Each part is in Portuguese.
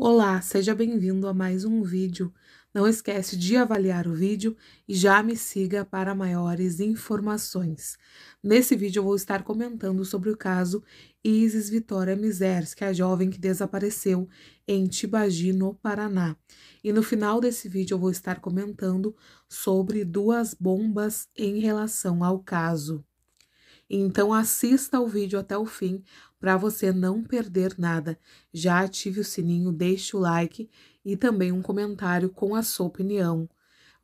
Olá, seja bem-vindo a mais um vídeo. Não esquece de avaliar o vídeo e já me siga para maiores informações. Nesse vídeo eu vou estar comentando sobre o caso Isis Vitória Miseres, que é a jovem que desapareceu em Tibagi, no Paraná. E no final desse vídeo eu vou estar comentando sobre duas bombas em relação ao caso. Então assista o vídeo até o fim para você não perder nada, já ative o sininho, deixe o like e também um comentário com a sua opinião.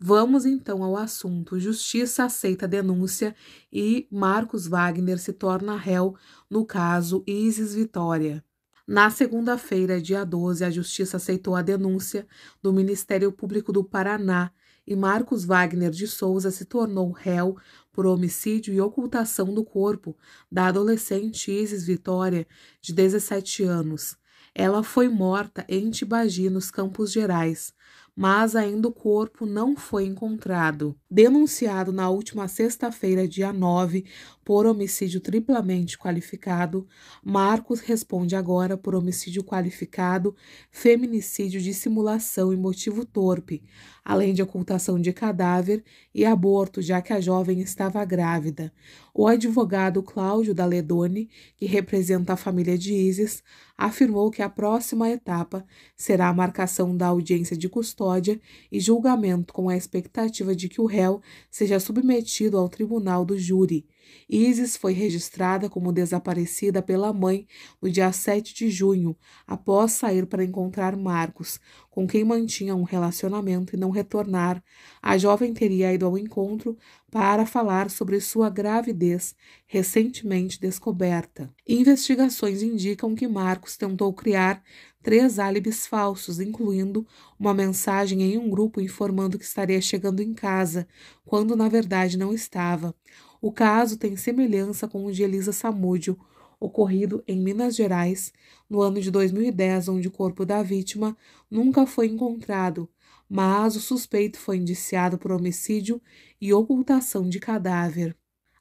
Vamos então ao assunto. Justiça aceita denúncia e Marcos Wagner se torna réu no caso Isis Vitória. Na segunda-feira, dia 12, a Justiça aceitou a denúncia do Ministério Público do Paraná e Marcos Wagner de Souza se tornou réu por homicídio e ocultação do corpo da adolescente Isis Vitória, de 17 anos. Ela foi morta em Tibagi, nos Campos Gerais, mas ainda o corpo não foi encontrado. Denunciado na última sexta-feira, dia 9, por homicídio triplamente qualificado, Marcos responde agora por homicídio qualificado, feminicídio, dissimulação e motivo torpe, além de ocultação de cadáver e aborto, já que a jovem estava grávida. O advogado Cláudio Daledoni, que representa a família de Isis, afirmou que a próxima etapa será a marcação da audiência de custódia e julgamento, com a expectativa de que o réu seja submetido ao tribunal do júri. Isis foi registrada como desaparecida pela mãe no dia 7 de junho, após sair para encontrar Marcos, com quem mantinha um relacionamento e não retornar. A jovem teria ido ao encontro para falar sobre sua gravidez, recentemente descoberta. Investigações indicam que Marcos tentou criar três álibis falsos, incluindo uma mensagem em um grupo informando que estaria chegando em casa, quando na verdade não estava. O caso tem semelhança com o de Elisa Samúdio, ocorrido em Minas Gerais no ano de 2010, onde o corpo da vítima nunca foi encontrado, mas o suspeito foi indiciado por homicídio e ocultação de cadáver.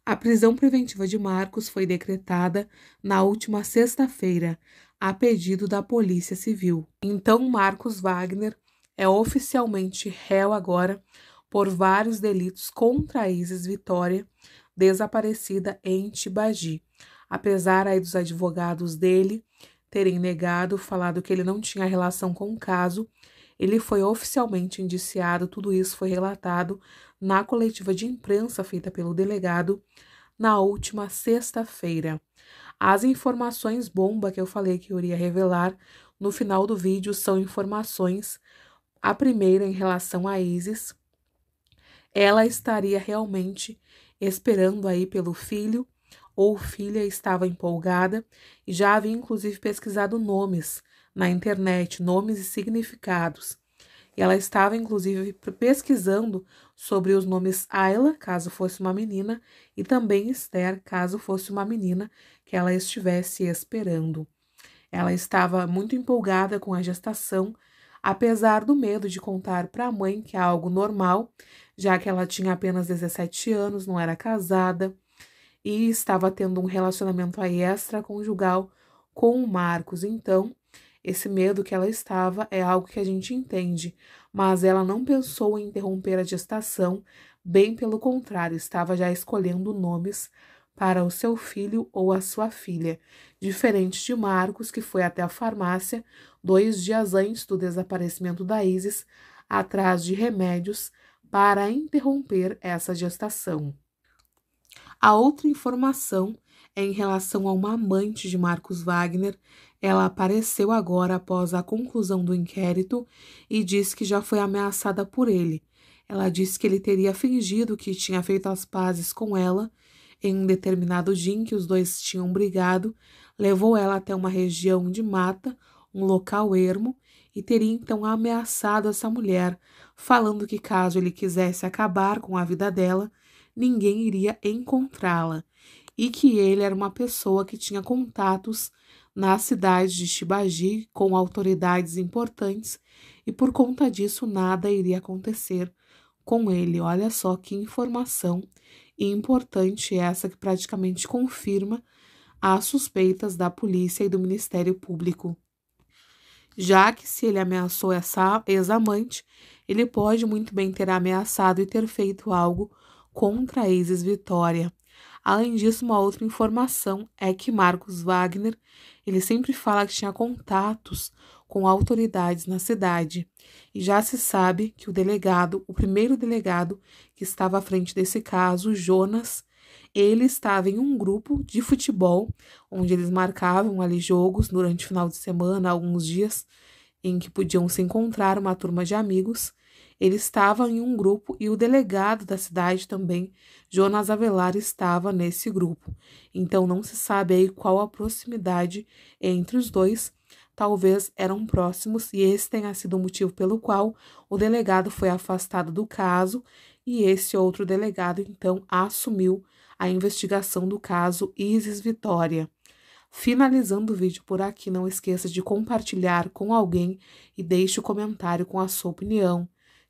A prisão preventiva de Marcos foi decretada na última sexta-feira a pedido da Polícia Civil. Então, Marcos Wagner é oficialmente réu agora por vários delitos contra a Isis Vitória, desaparecida em Tibagi, apesar aí dos advogados dele terem negado, falado que ele não tinha relação com o caso, ele foi oficialmente indiciado, tudo isso foi relatado na coletiva de imprensa feita pelo delegado na última sexta-feira. As informações bomba que eu falei que eu iria revelar no final do vídeo são informações. A primeira em relação a Isis, ela estaria realmente esperando aí pelo filho ou filha estava empolgada e já havia inclusive pesquisado nomes na internet, nomes e significados. Ela estava, inclusive, pesquisando sobre os nomes Ayla, caso fosse uma menina, e também Esther, caso fosse uma menina que ela estivesse esperando. Ela estava muito empolgada com a gestação, apesar do medo de contar para a mãe que é algo normal, já que ela tinha apenas 17 anos, não era casada e estava tendo um relacionamento aí extraconjugal com o Marcos. Então, esse medo que ela estava é algo que a gente entende, mas ela não pensou em interromper a gestação, bem pelo contrário, estava já escolhendo nomes para o seu filho ou a sua filha, diferente de Marcos, que foi até a farmácia dois dias antes do desaparecimento da Isis, atrás de remédios para interromper essa gestação. A outra informação em relação a uma amante de Marcos Wagner, ela apareceu agora após a conclusão do inquérito e disse que já foi ameaçada por ele. Ela disse que ele teria fingido que tinha feito as pazes com ela em um determinado dia em que os dois tinham brigado, levou ela até uma região de mata, um local ermo, e teria então ameaçado essa mulher, falando que caso ele quisesse acabar com a vida dela, ninguém iria encontrá-la e que ele era uma pessoa que tinha contatos na cidade de Chibagi com autoridades importantes e por conta disso nada iria acontecer com ele. Olha só que informação importante essa que praticamente confirma as suspeitas da polícia e do Ministério Público. Já que se ele ameaçou essa ex-amante, ele pode muito bem ter ameaçado e ter feito algo contra a ex-Vitória. Além disso, uma outra informação é que Marcos Wagner, ele sempre fala que tinha contatos com autoridades na cidade. E já se sabe que o delegado, o primeiro delegado que estava à frente desse caso, Jonas, ele estava em um grupo de futebol, onde eles marcavam ali jogos durante o final de semana, alguns dias em que podiam se encontrar uma turma de amigos, ele estava em um grupo e o delegado da cidade também, Jonas Avelar, estava nesse grupo. Então não se sabe aí qual a proximidade entre os dois. Talvez eram próximos e esse tenha sido o motivo pelo qual o delegado foi afastado do caso e esse outro delegado então assumiu a investigação do caso Isis Vitória. Finalizando o vídeo por aqui, não esqueça de compartilhar com alguém e deixe o um comentário com a sua opinião.